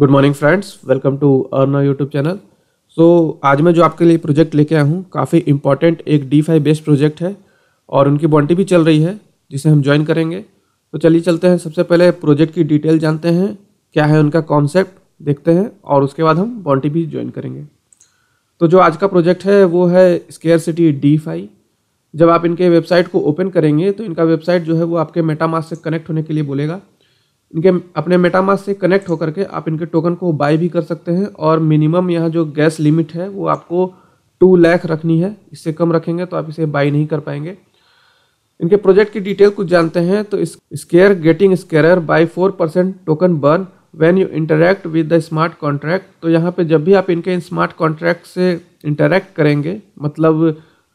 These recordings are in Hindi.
good morning friends welcome to earn YouTube channel so आज मैं जो आपके लिए प्रोजेक्ट लेके आया हूँ काफ़ी इंपॉर्टेंट एक डी फाइव बेस्ड प्रोजेक्ट है और उनकी बॉन्टी भी चल रही है जिसे हम ज्वाइन करेंगे तो चलिए चलते हैं सबसे पहले प्रोजेक्ट की डिटेल जानते हैं क्या है उनका कॉन्सेप्ट देखते हैं और उसके बाद हम बॉन्टी भी ज्वाइन करेंगे तो जो आज का प्रोजेक्ट है वो है स्केयर सिटी डी फाई जब आप इनके वेबसाइट को ओपन करेंगे तो इनका वेबसाइट जो है वो आपके मेटामास से कनेक्ट होने के लिए बोलेगा इनके अपने मेटामास से कनेक्ट होकर के आप इनके टोकन को बाय भी कर सकते हैं और मिनिमम यहाँ जो गैस लिमिट है वो आपको टू लैख रखनी है इससे कम रखेंगे तो आप इसे बाई नहीं कर पाएंगे इनके प्रोजेक्ट की डिटेल कुछ जानते हैं तो scare getting scare by four percent token burn when you interact with the smart contract तो यहाँ पे जब भी आप इनके इन स्मार्ट कॉन्ट्रैक्ट से इंटरेक्ट करेंगे मतलब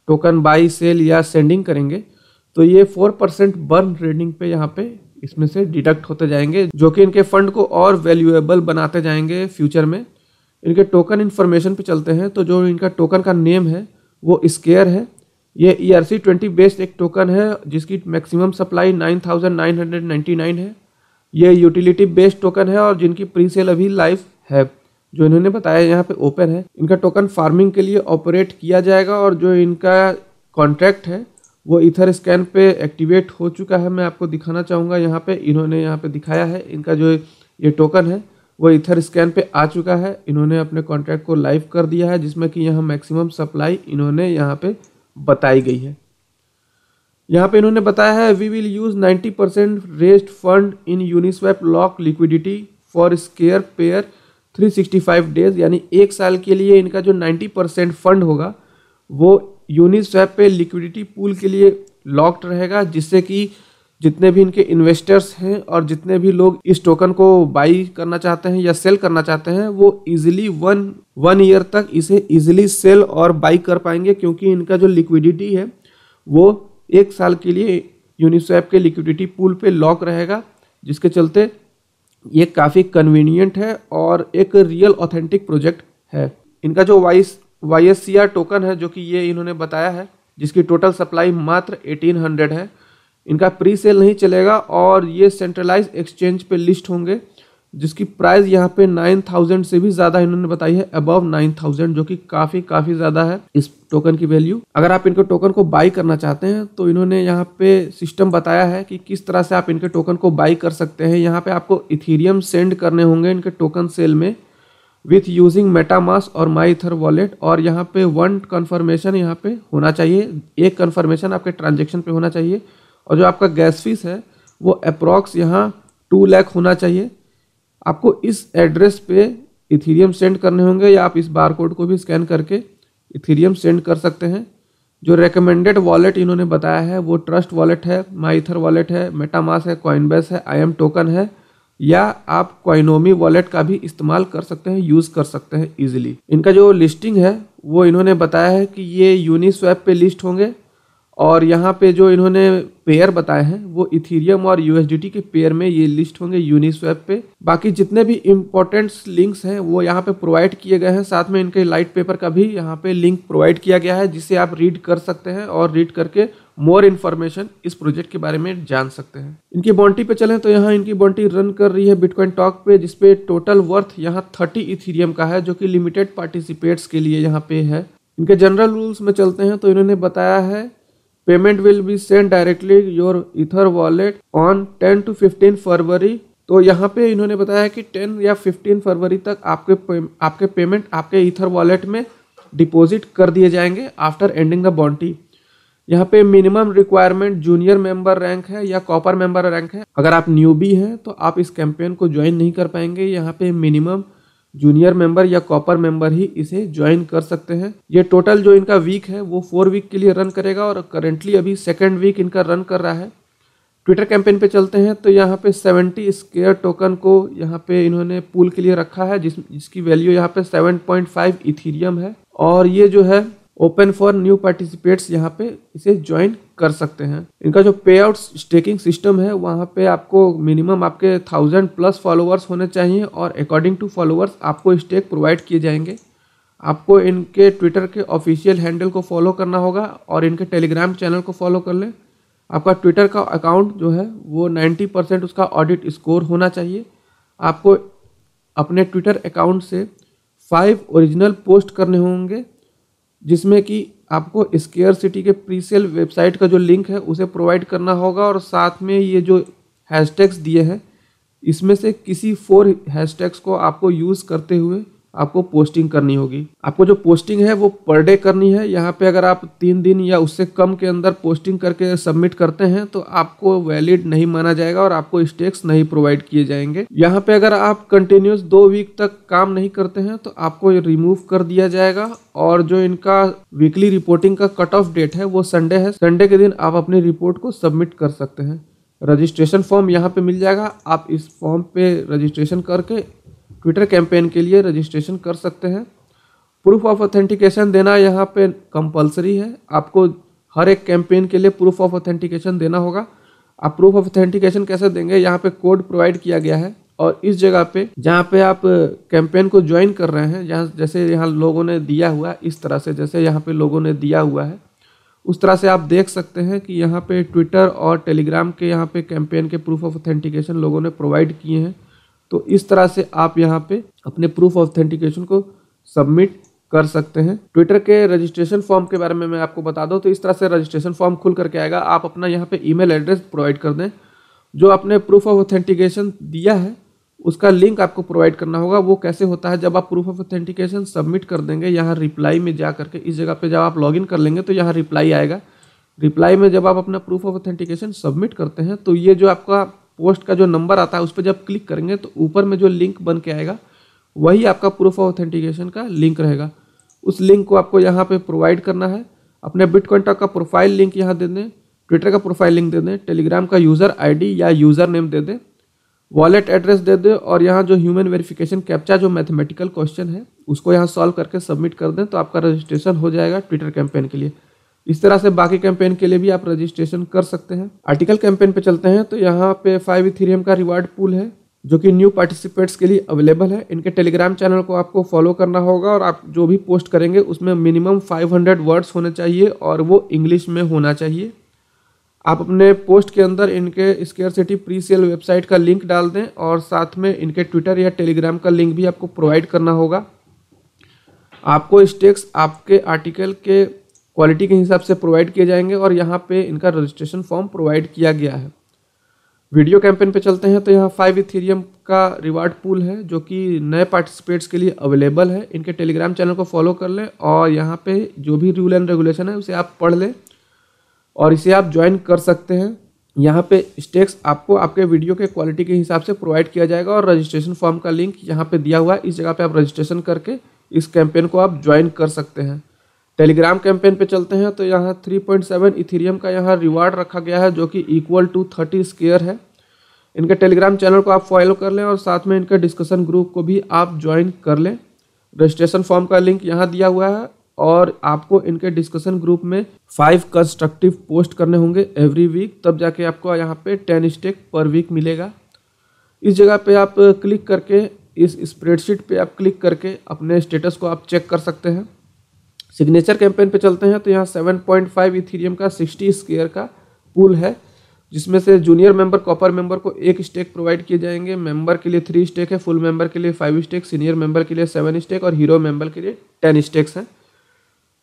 टोकन बाई सेल या सेंडिंग करेंगे तो ये फोर परसेंट बर्न रेडिंग पे यहाँ पे इसमें से डिडक्ट होते जाएंगे जो कि इनके फंड को और वैल्यूएबल बनाते जाएंगे फ्यूचर में इनके टोकन इन्फॉर्मेशन पे चलते हैं तो जो इनका टोकन का नेम है वो स्केयर है ये E R C twenty based एक टोकन है जिसकी maximum supply nine thousand nine hundred ninety nine है ये यूटिलिटी बेस्ड टोकन है और जिनकी प्री सेल अभी लाइव है जो इन्होंने बताया यहाँ पे ओपन है इनका टोकन फार्मिंग के लिए ऑपरेट किया जाएगा और जो इनका कॉन्ट्रैक्ट है वो इथर स्कैन पे एक्टिवेट हो चुका है मैं आपको दिखाना चाहूँगा यहाँ पे इन्होंने यहाँ पे दिखाया है इनका जो ये टोकन है वो इथर स्कैन पे आ चुका है इन्होंने अपने कॉन्ट्रैक्ट को लाइव कर दिया है जिसमें कि यहाँ मैक्सिमम सप्लाई इन्होंने यहाँ पे बताई गई है यहाँ पे इन्होंने बताया है we will use ninety percent rest fund in Uniswap lock liquidity for scare pair three days यानी एक साल के लिए इनका जो नाइन्टी परसेंट फंड होगा वो यूनिस्वैप पे लिक्विडिटी पूल के लिए लॉक्ड रहेगा जिससे कि जितने भी इनके इन्वेस्टर्स हैं और जितने भी लोग इस टोकन को बाई करना चाहते हैं या सेल करना चाहते हैं वो इजीली वन वन ईयर तक इसे इजीली सेल और बाई कर पाएंगे क्योंकि इनका जो लिक्विडिटी है वो एक साल के लिए यूनिस्वैप के लिक्विडिटी पूल पे लॉक रहेगा जिसके चलते ये काफ़ी कन्वीनियंट है और एक रियल ऑथेंटिक प्रोजेक्ट है इनका जो वाइस वाई टोकन है जो कि ये इन्होंने बताया है जिसकी टोटल सप्लाई मात्र 1800 है इनका प्री सेल नहीं चलेगा और ये सेंट्रलाइज एक्सचेंज पे लिस्ट होंगे जिसकी प्राइस यहाँ पे 9000 से भी ज़्यादा इन्होंने बताई है अबव 9000 जो कि काफ़ी काफ़ी ज़्यादा है इस टोकन की वैल्यू अगर आप इनके टोकन को बाई करना चाहते हैं तो इन्होंने यहाँ पे सिस्टम बताया है कि किस तरह से आप इनके टोकन को बाई कर सकते हैं यहाँ पे आपको इथीरियम सेंड करने होंगे इनके टोकन सेल में विथ यूजिंग मेटामास और माई इथर वॉलेट और यहाँ पे वन कन्फर्मेशन यहाँ पे होना चाहिए एक कन्फर्मेशन आपके ट्रांजेक्शन पे होना चाहिए और जो आपका गैस फीस है वो अप्रॉक्स यहाँ टू लैख होना चाहिए आपको इस एड्रेस पे इथीरियम सेंड करने होंगे या आप इस बार कोड को भी स्कैन करके इथीरियम सेंड कर सकते हैं जो रेकमेंडेड वॉलेट इन्होंने बताया है वो ट्रस्ट वॉलेट है माइथर वॉलेट है मेटामास है कॉइनबेस है आई एम टोकन है या आप क्वाइनोमी वॉलेट का भी इस्तेमाल कर सकते हैं यूज़ कर सकते हैं इजीली इनका जो लिस्टिंग है वो इन्होंने बताया है कि ये यूनिस्वैप पे लिस्ट होंगे और यहाँ पे जो इन्होंने पेयर बताए हैं वो इथीरियम और यूएसडीटी के पेयर में ये लिस्ट होंगे यूनिस्वेप पे बाकी जितने भी इम्पोर्टेंट लिंक्स हैं वो यहाँ पे प्रोवाइड किए गए हैं साथ में इनके लाइट पेपर का भी यहाँ पे लिंक प्रोवाइड किया गया है जिसे आप रीड कर सकते हैं और रीड करके मोर इन्फॉर्मेशन इस प्रोजेक्ट के बारे में जान सकते हैं इनकी बॉन्टी पे चलें तो यहाँ इनकी बॉन्टी रन कर रही है बिटकॉइन टॉक पे जिसपे टोटल वर्थ यहाँ थर्टी इथीरियम का है जो कि लिमिटेड पार्टिसिपेट्स के लिए यहाँ पे है इनके जनरल रूल्स में चलते हैं तो इन्होंने बताया है payment will be send directly your ether wallet on ten to fifteen February तो यहाँ पे इन्होंने बताया कि टेन या फिफ्टीन फरवरी तक आपके पे, आपके पेमेंट आपके इथर वॉलेट में डिपॉजिट कर दिए जाएंगे आफ्टर एंडिंग द बॉन्टी यहाँ पे minimum requirement junior member rank है या कॉपर मेंबर रैंक है अगर आप भी हैं तो आप इस कैंपेन को ज्वाइन नहीं कर पाएंगे यहाँ पे मिनिमम जूनियर मेंबर या कॉपर मेंबर ही इसे ज्वाइन कर सकते हैं ये टोटल जो इनका वीक है वो फोर वीक के लिए रन करेगा और करेंटली अभी सेकेंड वीक इनका रन कर रहा है ट्विटर कैंपेन पे चलते हैं तो यहाँ पे सेवेंटी स्केयर टोकन को यहाँ पे इन्होंने पूल के लिए रखा है जिस जिसकी वैल्यू यहाँ पे सेवन पॉइंट फाइव इथीरियम है और ये जो है ओपन फॉर न्यू पार्टिसिपेट्स यहाँ पे इसे ज्वाइन कर सकते हैं इनका जो पे आउट स्टेकिंग सिस्टम है वहाँ पे आपको मिनिमम आपके थाउजेंड प्लस फॉलोअर्स होने चाहिए और अकॉर्डिंग टू फॉलोअर्स आपको स्टेक प्रोवाइड किए जाएंगे आपको इनके ट्विटर के ऑफिशियल हैंडल को फॉलो करना होगा और इनके टेलीग्राम चैनल को फॉलो कर लें आपका ट्विटर का अकाउंट जो है वो नाइन्टी परसेंट उसका ऑडिट स्कोर होना चाहिए आपको अपने ट्विटर अकाउंट से फाइव ओरिजिनल पोस्ट करने होंगे जिसमें कि आपको स्केयर सिटी के प्री सेल वेबसाइट का जो लिंक है उसे प्रोवाइड करना होगा और साथ में ये जो हैशटैग्स दिए हैं इसमें से किसी फोर हैशटैग्स को आपको यूज़ करते हुए आपको पोस्टिंग करनी होगी आपको जो पोस्टिंग है वो पर डे करनी है यहाँ पे अगर आप तीन दिन या उससे कम के अंदर पोस्टिंग करके सबमिट करते हैं तो आपको वैलिड नहीं माना जाएगा और आपको स्टेक्स नहीं प्रोवाइड किए जाएंगे यहाँ पे अगर आप कंटिन्यूस दो वीक तक काम नहीं करते हैं तो आपको ये रिमूव कर दिया जाएगा और जो इनका वीकली रिपोर्टिंग का कट ऑफ डेट है वो संडे है संडे के दिन आप अपनी रिपोर्ट को सबमिट कर सकते हैं रजिस्ट्रेशन फॉर्म यहाँ पे मिल जाएगा आप इस फॉर्म पे रजिस्ट्रेशन करके ट्विटर कैंपेन के लिए रजिस्ट्रेशन कर सकते हैं प्रूफ ऑफ ऑथेंटिकेशन देना यहाँ पे कंपलसरी है आपको हर एक कैंपेन के लिए प्रूफ ऑफ ऑथेंटिकेशन देना होगा आप प्रूफ ऑफ ऑथेंटिकेशन कैसे देंगे यहाँ पे कोड प्रोवाइड किया गया है और इस जगह पे जहाँ पे आप कैंपेन को ज्वाइन कर रहे हैं जहाँ जैसे यहाँ लोगों ने दिया हुआ इस तरह से जैसे यहाँ पे लोगों ने दिया हुआ है उस तरह से आप देख सकते हैं कि यहाँ पे ट्विटर और टेलीग्राम के यहाँ पे कैंपेन के प्रूफ ऑफ ऑथेंटिकेशन लोगों ने प्रोवाइड किए हैं तो इस तरह से आप यहाँ पे अपने प्रूफ ऑथेंटिकेशन को सबमिट कर सकते हैं ट्विटर के रजिस्ट्रेशन फॉर्म के बारे में मैं आपको बता दूँ तो इस तरह से रजिस्ट्रेशन फॉर्म खुल करके आएगा आप अपना यहाँ पे ईमेल एड्रेस प्रोवाइड कर दें जो आपने प्रूफ ऑफ ऑथेंटिकेशन दिया है उसका लिंक आपको प्रोवाइड करना होगा वो कैसे होता है जब आप प्रूफ ऑफ ऑथेंटिकेशन सबमिट कर देंगे यहाँ रिप्लाई में जा करके इस जगह पर जब आप लॉग कर लेंगे तो यहाँ रिप्लाई आएगा रिप्लाई में जब आप अपना प्रूफ ऑफ ऑथेंटिकेशन सबमिट करते हैं तो ये जो आपका पोस्ट का जो नंबर आता है उस पर जब क्लिक करेंगे तो ऊपर में जो लिंक बन के आएगा वही आपका प्रूफ ऑफ ऑथेंटिकेशन का लिंक रहेगा उस लिंक को आपको यहाँ पे प्रोवाइड करना है अपने बिटकॉइन टॉक का प्रोफाइल लिंक यहाँ दे दें ट्विटर का प्रोफाइल लिंक दे दें टेलीग्राम का यूज़र आईडी या यूज़र नेम दे दें वॉलेट एड्रेस दे दें और यहाँ जो ह्यूमन वेरिफिकेशन कैप्चा जो मैथमेटिकल क्वेश्चन है उसको यहाँ सॉल्व करके सबमिट कर दें तो आपका रजिस्ट्रेशन हो जाएगा ट्विटर कैंपेन के लिए इस तरह से बाकी कैंपेन के लिए भी आप रजिस्ट्रेशन कर सकते हैं आर्टिकल कैंपेन पे चलते हैं तो यहाँ पे फाइव इथेरियम का रिवार्ड पूल है जो कि न्यू पार्टिसिपेंट्स के लिए अवेलेबल है इनके टेलीग्राम चैनल को आपको फॉलो करना होगा और आप जो भी पोस्ट करेंगे उसमें मिनिमम 500 वर्ड्स होने चाहिए और वो इंग्लिश में होना चाहिए आप अपने पोस्ट के अंदर इनके scare city pre sale website का लिंक डाल दें और साथ में इनके ट्विटर या टेलीग्राम का लिंक भी आपको प्रोवाइड करना होगा आपको स्टेक्स आपके आर्टिकल के क्वालिटी के हिसाब से प्रोवाइड किए जाएंगे और यहाँ पे इनका रजिस्ट्रेशन फॉर्म प्रोवाइड किया गया है वीडियो कैंपेन पे चलते हैं तो यहाँ फाइव इथेरियम का रिवार्ड पूल है जो कि नए पार्टिसिपेट्स के लिए अवेलेबल है इनके टेलीग्राम चैनल को फॉलो कर लें और यहाँ पे जो भी रूल एंड रेगुलेशन है उसे आप पढ़ लें और इसे आप ज्वाइन कर सकते हैं यहाँ पे स्टेक्स आपको आपके वीडियो के क्वालिटी के हिसाब से प्रोवाइड किया जाएगा और रजिस्ट्रेशन फॉर्म का लिंक यहाँ पर दिया हुआ है इस जगह पर आप रजिस्ट्रेशन करके इस कैंपेन को आप ज्वाइन कर सकते हैं टेलीग्राम कैंपेन पे चलते हैं तो यहाँ 3.7 इथीरियम का यहाँ रिवार्ड रखा गया है जो कि इक्वल टू थर्टी स्केयर है इनके टेलीग्राम चैनल को आप फॉलो कर लें और साथ में इनके डिस्कशन ग्रुप को भी आप ज्वाइन कर लें रजिस्ट्रेशन फॉर्म का लिंक यहाँ दिया हुआ है और आपको इनके डिस्कशन ग्रुप में फाइव कंस्ट्रक्टिव पोस्ट करने होंगे एवरी वीक तब जाके आपको यहाँ पे टेन स्टेक पर वीक मिलेगा इस जगह पे आप क्लिक करके इस स्प्रेडशीट पे आप क्लिक करके अपने स्टेटस को आप चेक कर सकते हैं सिग्नेचर कैंपेन पे चलते हैं तो यहाँ 7.5 इथीरियम का 60 स्केयर का पूल है जिसमें से जूनियर मेंबर कॉपर मेंबर को एक स्टेक प्रोवाइड किए जाएंगे मेंबर के लिए थ्री स्टेक है फुल मेंबर के लिए फाइव स्टेक सीनियर मेंबर के लिए सेवन स्टेक और हीरो मेंबर के लिए टेन स्टेक्स हैं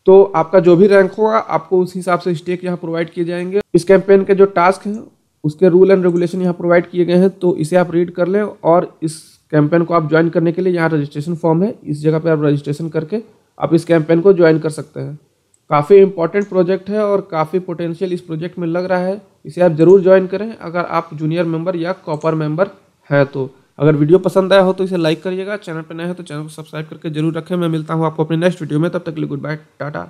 तो आपका जो भी रैंक होगा आपको उस हिसाब से स्टेक यहाँ प्रोवाइड किए जाएंगे इस कैंपेन के जो टास्क हैं उसके रूल एंड रेगुलेशन यहाँ प्रोवाइड किए गए हैं तो इसे आप रीड कर लें और इस कैंपेन को आप ज्वाइन करने के लिए यहाँ रजिस्ट्रेशन फॉर्म है इस जगह पर आप रजिस्ट्रेशन करके आप इस कैंपेन को ज्वाइन कर सकते हैं काफ़ी इंपॉर्टेंट प्रोजेक्ट है और काफ़ी पोटेंशियल इस प्रोजेक्ट में लग रहा है इसे आप ज़रूर ज्वाइन करें अगर आप जूनियर मेंबर या कॉपर मेंबर हैं तो अगर वीडियो पसंद आया हो तो इसे लाइक करिएगा चैनल पर नए हो तो चैनल को सब्सक्राइब करके जरूर रखें मैं मिलता हूँ आपको अपने नेक्स्ट वीडियो में तब तक के लिए गुड बाय टाटा